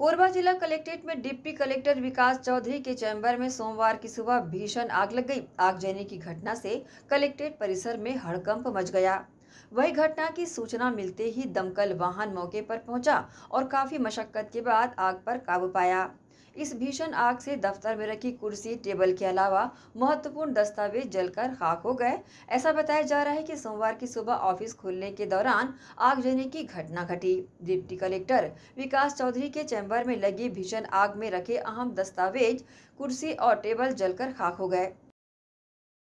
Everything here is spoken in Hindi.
कोरबा जिला कलेक्ट्रेट में डिप्टी कलेक्टर विकास चौधरी के चैम्बर में सोमवार की सुबह भीषण आग लग गई आगजनी की घटना से कलेक्ट्रेट परिसर में हड़कंप मच गया वही घटना की सूचना मिलते ही दमकल वाहन मौके पर पहुंचा और काफी मशक्कत के बाद आग पर काबू पाया इस भीषण आग से दफ्तर में रखी कुर्सी टेबल के अलावा महत्वपूर्ण दस्तावेज जलकर खाक हो गए ऐसा बताया जा रहा है कि सोमवार की सुबह ऑफिस खुलने के दौरान आगजनी की घटना घटी डिप्टी कलेक्टर विकास चौधरी के चैम्बर में लगी भीषण आग में रखे अहम दस्तावेज कुर्सी और टेबल जलकर खाक हो गए